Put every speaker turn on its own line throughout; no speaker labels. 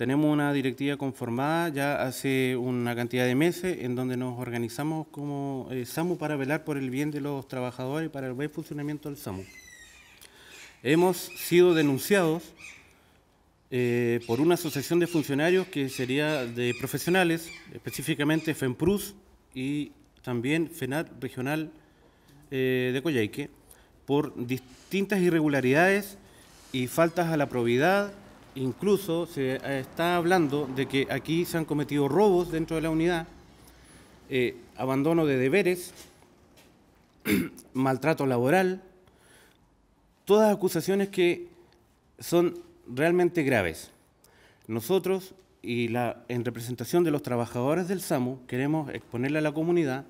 Tenemos una directiva conformada ya hace una cantidad de meses en donde nos organizamos como eh, SAMU para velar por el bien de los trabajadores y para el buen funcionamiento del SAMU. Hemos sido denunciados eh, por una asociación de funcionarios que sería de profesionales, específicamente FEMPRUS y también FENAT Regional eh, de Coyhaique, por distintas irregularidades y faltas a la probidad Incluso se está hablando de que aquí se han cometido robos dentro de la unidad, eh, abandono de deberes, maltrato laboral, todas acusaciones que son realmente graves. Nosotros y en representación de los trabajadores del SAMU queremos exponerle a la comunidad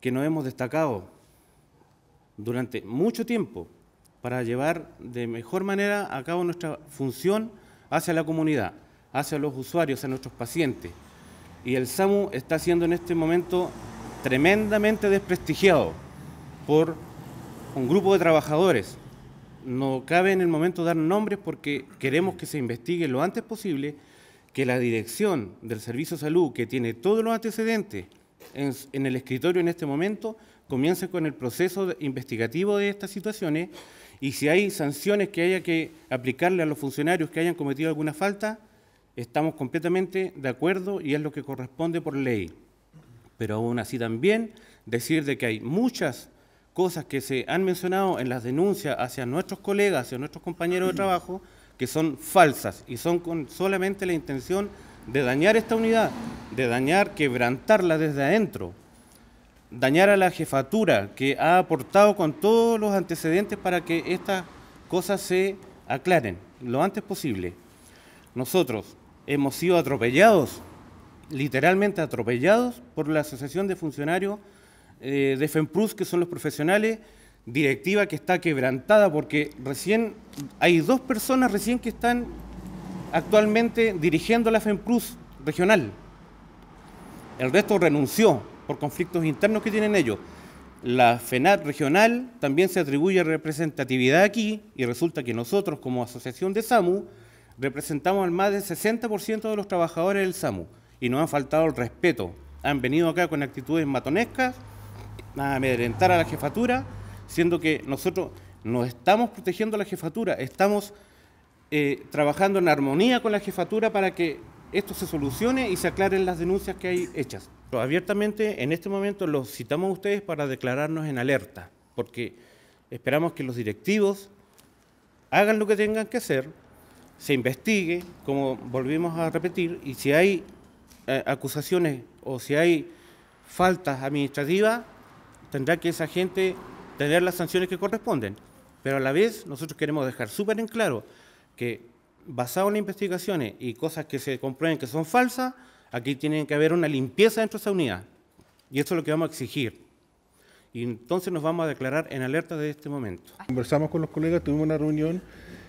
que nos hemos destacado durante mucho tiempo para llevar de mejor manera a cabo nuestra función hacia la comunidad, hacia los usuarios, a nuestros pacientes. Y el SAMU está siendo en este momento tremendamente desprestigiado por un grupo de trabajadores. No cabe en el momento dar nombres porque queremos que se investigue lo antes posible que la dirección del Servicio Salud, que tiene todos los antecedentes en, en el escritorio en este momento, comience con el proceso investigativo de estas situaciones y si hay sanciones que haya que aplicarle a los funcionarios que hayan cometido alguna falta, estamos completamente de acuerdo y es lo que corresponde por ley. Pero aún así también decir de que hay muchas cosas que se han mencionado en las denuncias hacia nuestros colegas, hacia nuestros compañeros de trabajo, que son falsas y son con solamente la intención de dañar esta unidad, de dañar, quebrantarla desde adentro dañar a la jefatura que ha aportado con todos los antecedentes para que estas cosas se aclaren lo antes posible. Nosotros hemos sido atropellados, literalmente atropellados, por la Asociación de Funcionarios eh, de FEMPRUS, que son los profesionales, directiva que está quebrantada, porque recién hay dos personas recién que están actualmente dirigiendo la FEMPRUS regional. El resto renunció por conflictos internos que tienen ellos. La FENAT regional también se atribuye representatividad aquí y resulta que nosotros como asociación de SAMU representamos al más del 60% de los trabajadores del SAMU y nos han faltado el respeto. Han venido acá con actitudes matonescas, a amedrentar a la jefatura, siendo que nosotros nos estamos protegiendo a la jefatura, estamos eh, trabajando en armonía con la jefatura para que esto se solucione y se aclaren las denuncias que hay hechas. Pero abiertamente, en este momento los citamos a ustedes para declararnos en alerta, porque esperamos que los directivos hagan lo que tengan que hacer, se investigue, como volvimos a repetir, y si hay eh, acusaciones o si hay faltas administrativas, tendrá que esa gente tener las sanciones que corresponden. Pero a la vez nosotros queremos dejar súper en claro que basado en investigaciones y cosas que se comprueben que son falsas, aquí tiene que haber una limpieza dentro de esa unidad. Y eso es lo que vamos a exigir. Y entonces nos vamos a declarar en alerta de este momento.
Conversamos con los colegas, tuvimos una reunión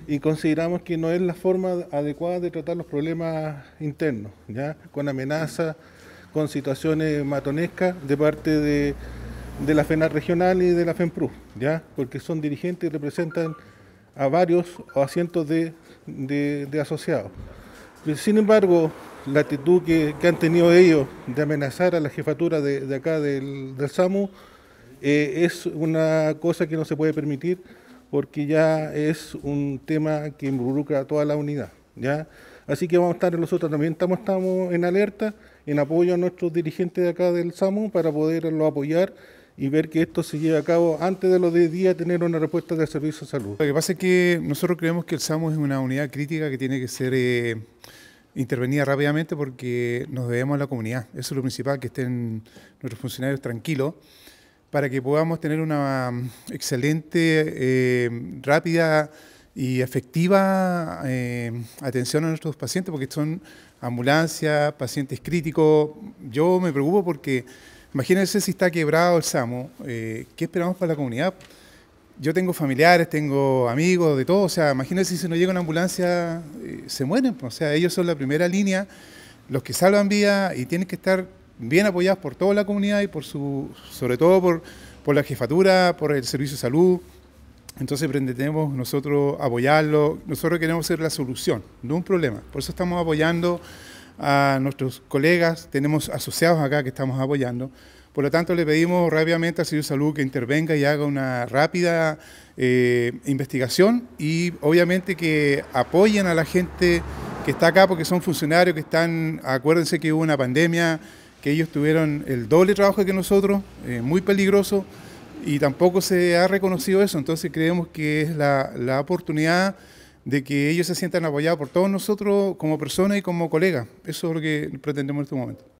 y consideramos que no es la forma adecuada de tratar los problemas internos, ¿ya? con amenazas, con situaciones matonescas de parte de, de la FENA regional y de la FEMPRU, ¿ya? porque son dirigentes y representan a varios o a de, de, asociados. sin embargo, la actitud que, que, han tenido ellos de amenazar a la jefatura de, de acá del, del SAMU eh, es una cosa que no se puede permitir porque ya es un tema que involucra a toda la unidad. ¿ya? Así que vamos a estar nosotros también, estamos, estamos en alerta, en apoyo a nuestros dirigentes de acá del SAMU para poderlo apoyar y ver que esto se lleve a cabo antes de los 10 días, tener una respuesta del Servicio de Salud. Lo
que pasa es que nosotros creemos que el SAMU es una unidad crítica que tiene que ser eh, intervenida rápidamente porque nos debemos a la comunidad. Eso es lo principal, que estén nuestros funcionarios tranquilos para que podamos tener una mm, excelente, eh, rápida y efectiva eh, atención a nuestros pacientes, porque son ambulancias, pacientes críticos. Yo me preocupo porque Imagínense si está quebrado el SAMU, eh, ¿qué esperamos para la comunidad? Yo tengo familiares, tengo amigos, de todo, o sea, imagínense si se nos llega una ambulancia, eh, se mueren, pues, o sea, ellos son la primera línea, los que salvan vida y tienen que estar bien apoyados por toda la comunidad y por su, sobre todo por, por la jefatura, por el servicio de salud. Entonces pretendemos nosotros apoyarlo, nosotros queremos ser la solución, no un problema. Por eso estamos apoyando a nuestros colegas, tenemos asociados acá que estamos apoyando. Por lo tanto, le pedimos rápidamente al señor Salud que intervenga y haga una rápida eh, investigación y obviamente que apoyen a la gente que está acá porque son funcionarios que están, acuérdense que hubo una pandemia, que ellos tuvieron el doble trabajo que nosotros, eh, muy peligroso, y tampoco se ha reconocido eso. Entonces creemos que es la, la oportunidad de que ellos se sientan apoyados por todos nosotros como personas y como colegas. Eso es lo que pretendemos en este momento.